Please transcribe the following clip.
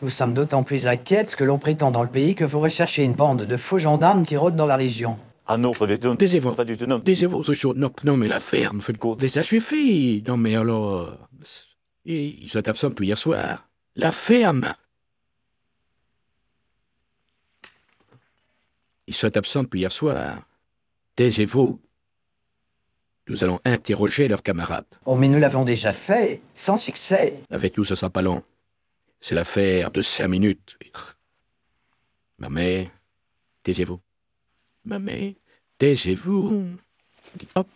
Nous sommes d'autant plus inquiètes que l'on prétend dans le pays que vous recherchez une bande de faux gendarmes qui rôdent dans la région. Ah non, pas du tout. vous Pas Taisez-vous, Non, non, mais la ferme, cours. Ça suffit. Non, mais alors. Euh, ils sont absents depuis hier soir. La ferme. Ils sont absents depuis hier soir. Taisez-vous. Nous allons interroger leurs camarades. Oh, mais nous l'avons déjà fait, sans succès. Avec nous, ce sera pas long. C'est l'affaire de cinq minutes. Maman, taisez-vous. Maman, taisez-vous. Hmm. Hop.